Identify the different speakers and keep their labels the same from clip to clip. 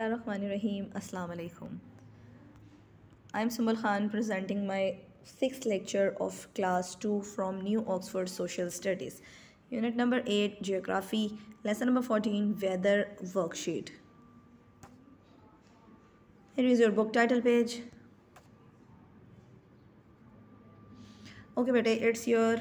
Speaker 1: Bismillahirrahmanirrahim. Assalamu alaikum. I'm Sumal Khan presenting my sixth lecture of class 2 from New Oxford Social Studies. Unit number 8 Geography, lesson number 14 Weather Worksheet. Here is your book title page. Okay, beta, it's your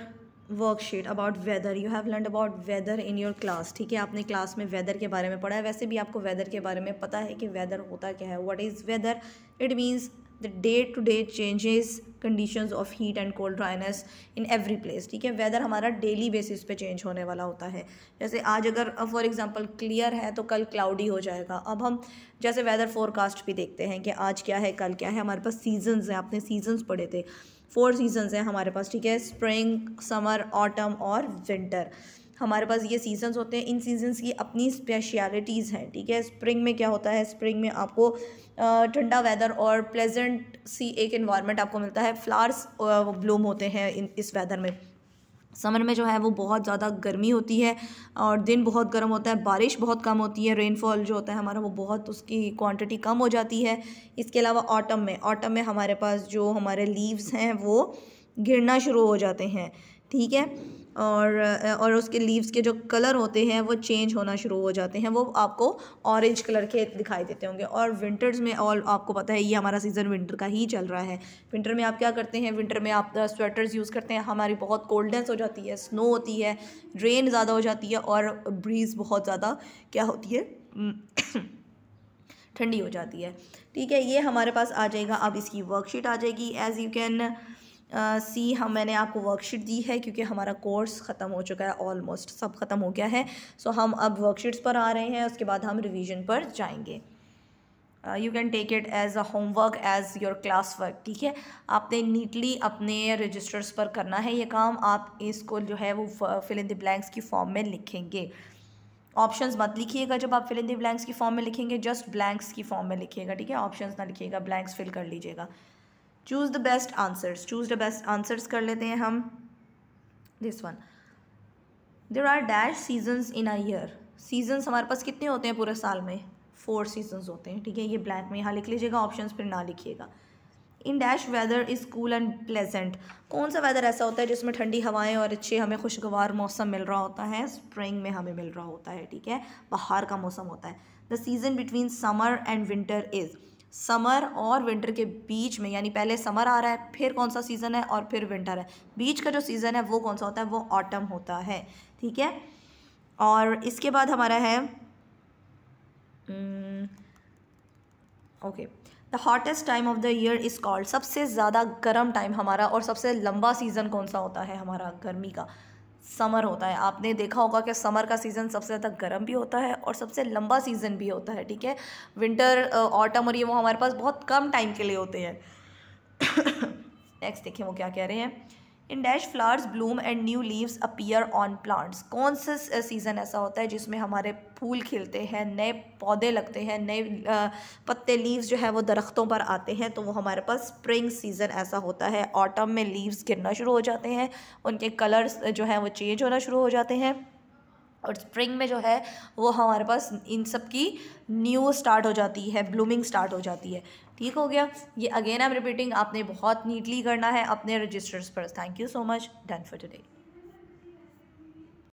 Speaker 1: worksheet about weather you have learn about weather in your class ठीक है आपने class में weather के बारे में पढ़ा है वैसे भी आपको वेदर के बारे में पता है कि वेदर होता क्या है what is weather it means the day to day changes condition of heat and cold dryness in every place ठीक है वेदर हमारा डेली बेसिस पे चेंज होने वाला होता है जैसे आज अगर फॉर एग्जांपल क्लियर है तो कल क्लाउडी हो जाएगा अब हम जैसे वेदर फोरकास्ट भी देखते हैं कि आज क्या है कल क्या है हमारे पास सीजन्स हैं आपने सीजन्स पढ़े थे फोर सीजन्स हैं हमारे पास ठीक है स्प्रिंग समर ऑटम और विंटर हमारे पास ये सीजन्स होते हैं इन सीजन्स की अपनी स्पेशलिटीज़ हैं ठीक है स्प्रिंग में क्या होता है स्प्रिंग में आपको ठंडा वेदर और प्लेजेंट सी एक इन्वायरमेंट आपको मिलता है फ्लावर्स ब्लूम होते हैं इन इस वेदर में समर में जो है वो बहुत ज़्यादा गर्मी होती है और दिन बहुत गर्म होता है बारिश बहुत कम होती है रेनफॉल जो होता है हमारा वो बहुत उसकी क्वांटिटी कम हो जाती है इसके अलावा ऑटम में ऑटम में हमारे पास जो हमारे लीव्स हैं वो गिरना शुरू हो जाते हैं ठीक है और और उसके लीव्स के जो कलर होते हैं वो चेंज होना शुरू हो जाते हैं वो आपको ऑरेंज कलर के दिखाई देते होंगे और विंटर्स में और आपको पता है ये हमारा सीज़न विंटर का ही चल रहा है विंटर में आप क्या करते हैं विंटर में आप स्वेटर्स यूज़ करते हैं हमारी बहुत कोल्डनेस हो जाती है स्नो होती है रेन ज़्यादा हो जाती है और ब्रीज़ बहुत ज़्यादा क्या होती है हम्म, ठंडी हो जाती है ठीक है ये हमारे पास आ जाएगा अब इसकी वर्कशीट आ जाएगी एज़ यू कैन सी हम मैंने आपको वर्कशीट दी है क्योंकि हमारा कोर्स ख़त्म हो चुका है ऑलमोस्ट सब ख़त्म हो गया है सो so, हम अब वर्कशीट्स पर आ रहे हैं उसके बाद हम रिवीजन पर जाएंगे you can take it as a homework as your class work ठीक है आपने नीटली अपने रजिस्टर्स पर करना है ये काम आप इसको जो है वो फिल इन द ब्लैंक्स की फॉर्म में लिखेंगे ऑप्शंस मत लिखिएगा जब आप फिल इन द ब्लैंक्स की फॉर्म में लिखेंगे जस्ट ब्लैंक्स की फॉर्म में लिखिएगा ठीक है ऑप्शंस ना लिखिएगा ब्लैंक्स फिल कर लीजिएगा choose the best answers choose the best answers कर लेते हैं हम this one there are dash seasons in a year seasons हमारे पास कितने होते हैं पूरे साल में फोर सीजन्स होते हैं ठीक है ये ब्लैक में यहाँ लिख लीजिएगा ऑप्शन फिर ना लिखिएगा in dash weather is cool and pleasant कौन सा वेदर ऐसा होता है जिसमें ठंडी हवाएं और अच्छे हमें खुशगवार मौसम मिल रहा होता है स्प्रिंग में हमें मिल रहा होता है ठीक है बाहर का मौसम होता है the season between summer and winter is summer और विंटर के बीच में यानी पहले समर आ रहा है फिर कौन सा सीज़न है और फिर विंटर है बीच का जो सीज़न है वो कौन सा होता है वो ऑटम होता है ठीक है और इसके बाद हमारा है okay the hottest time of the year is called सबसे ज़्यादा गर्म टाइम हमारा और सबसे लंबा सीज़न कौन सा होता है हमारा गर्मी का समर होता है आपने देखा होगा कि समर का सीज़न सबसे ज़्यादा गर्म भी होता है और सबसे लंबा सीज़न भी होता है ठीक है विंटर ऑटम और ये वो हमारे पास बहुत कम टाइम के लिए होते हैं नेक्स्ट देखिए वो क्या कह रहे हैं in dash flowers bloom and new leaves appear on plants कौन सा सीज़न uh, ऐसा होता है जिसमें हमारे फूल खिलते हैं नए पौधे लगते हैं नए uh, पत्ते लीव्स जो है वो दरख्तों पर आते हैं तो वो हमारे पास स्प्रिंग सीज़न ऐसा होता है ऑटम में लीव्स गिरना शुरू हो जाते हैं उनके कलर्स जो हैं वो चेंज होना शुरू हो जाते हैं और स्प्रिंग में जो है वो हमारे पास इन सब की न्यू स्टार्ट हो जाती है ब्लूमिंग स्टार्ट हो जाती है ठीक हो गया ये अगेन आई एम रिपीटिंग आपने बहुत नीटली करना है अपने रजिस्टर्स पर thank you so much done for today